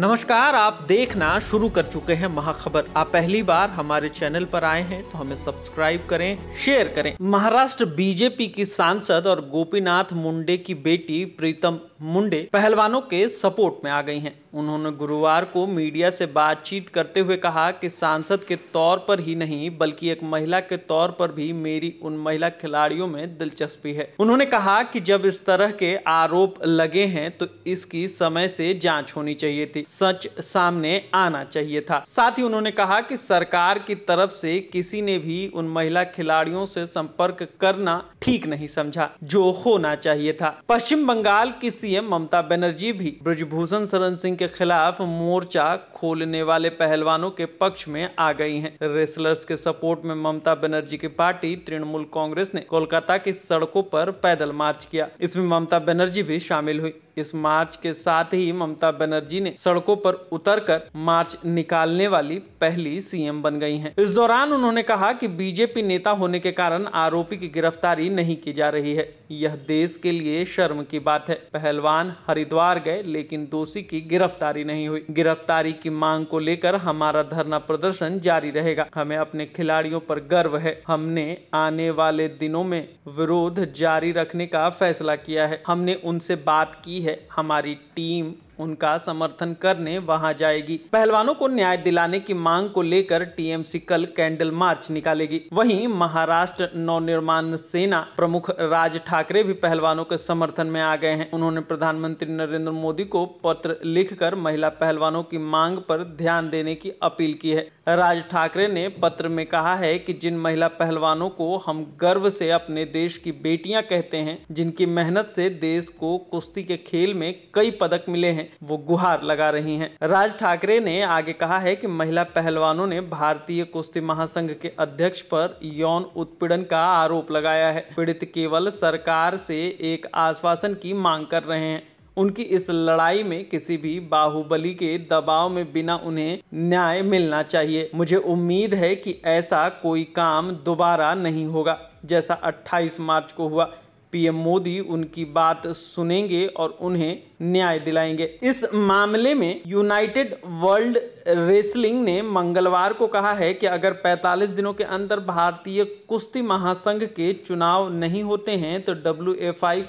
नमस्कार आप देखना शुरू कर चुके हैं महाखबर आप पहली बार हमारे चैनल पर आए हैं तो हमें सब्सक्राइब करें शेयर करें महाराष्ट्र बीजेपी की सांसद और गोपीनाथ मुंडे की बेटी प्रीतम मुंडे पहलवानों के सपोर्ट में आ गई हैं उन्होंने गुरुवार को मीडिया से बातचीत करते हुए कहा कि सांसद के तौर पर ही नहीं बल्कि एक महिला के तौर पर भी मेरी उन महिला खिलाड़ियों में दिलचस्पी है उन्होंने कहा कि जब इस तरह के आरोप लगे हैं तो इसकी समय से जांच होनी चाहिए थी सच सामने आना चाहिए था साथ ही उन्होंने कहा कि सरकार की तरफ से किसी ने भी उन महिला खिलाड़ियों से संपर्क करना ठीक नहीं समझा जो होना चाहिए था पश्चिम बंगाल की सीएम ममता बनर्जी भी ब्रजभूषण शरण सिंह के खिलाफ मोर्चा खोलने वाले पहलवानों के पक्ष में आ गई हैं। रेसलर्स के सपोर्ट में ममता बनर्जी की पार्टी तृणमूल कांग्रेस ने कोलकाता की सड़कों पर पैदल मार्च किया इसमें ममता बनर्जी भी शामिल हुई इस मार्च के साथ ही ममता बनर्जी ने सड़कों पर उतरकर मार्च निकालने वाली पहली सीएम बन गई हैं। इस दौरान उन्होंने कहा कि बीजेपी नेता होने के कारण आरोपी की गिरफ्तारी नहीं की जा रही है यह देश के लिए शर्म की बात है पहलवान हरिद्वार गए लेकिन दोषी की गिरफ्तारी नहीं हुई गिरफ्तारी की मांग को लेकर हमारा धरना प्रदर्शन जारी रहेगा हमें अपने खिलाड़ियों पर गर्व है हमने आने वाले दिनों में विरोध जारी रखने का फैसला किया है हमने उनसे बात की है हमारी टीम उनका समर्थन करने वहां जाएगी पहलवानों को न्याय दिलाने की मांग को लेकर टीएमसी कल कैंडल मार्च निकालेगी वहीं महाराष्ट्र नवनिर्माण सेना प्रमुख राज ठाकरे भी पहलवानों के समर्थन में आ गए हैं उन्होंने प्रधानमंत्री नरेंद्र मोदी को पत्र लिखकर महिला पहलवानों की मांग पर ध्यान देने की अपील की है राज ठाकरे ने पत्र में कहा है कि जिन महिला पहलवानों को हम गर्व से अपने देश की बेटियां कहते हैं जिनकी मेहनत से देश को कुश्ती के खेल में कई पदक मिले हैं वो गुहार लगा रही हैं राज ठाकरे ने आगे कहा है कि महिला पहलवानों ने भारतीय कुश्ती महासंघ के अध्यक्ष पर यौन उत्पीड़न का आरोप लगाया है पीड़ित केवल सरकार से एक आश्वासन की मांग कर रहे हैं उनकी इस लड़ाई में किसी भी बाहुबली के दबाव में बिना उन्हें न्याय मिलना चाहिए मुझे उम्मीद है कि ऐसा कोई काम दोबारा नहीं होगा जैसा 28 मार्च को हुआ पीएम मोदी उनकी बात सुनेंगे और उन्हें न्याय दिलाएंगे इस मामले में यूनाइटेड वर्ल्ड रेसलिंग ने मंगलवार को कहा है कि अगर 45 दिनों के अंदर भारतीय कुश्ती महासंघ के चुनाव नहीं होते हैं तो डब्ल्यू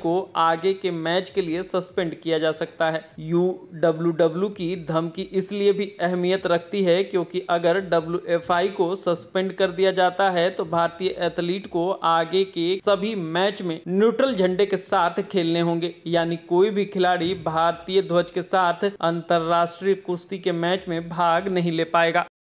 को आगे के मैच के लिए सस्पेंड किया जा सकता है यू डब्ल्यू की धमकी इसलिए भी अहमियत रखती है क्योंकि अगर डब्ल्यू को सस्पेंड कर दिया जाता है तो भारतीय एथलीट को आगे के सभी मैच में न्यूट्रल झंडे के साथ खेलने होंगे यानी कोई भी खिलाड़ी भारतीय ध्वज के साथ अंतर्राष्ट्रीय कुश्ती के मैच में भारत भाग नहीं ले पाएगा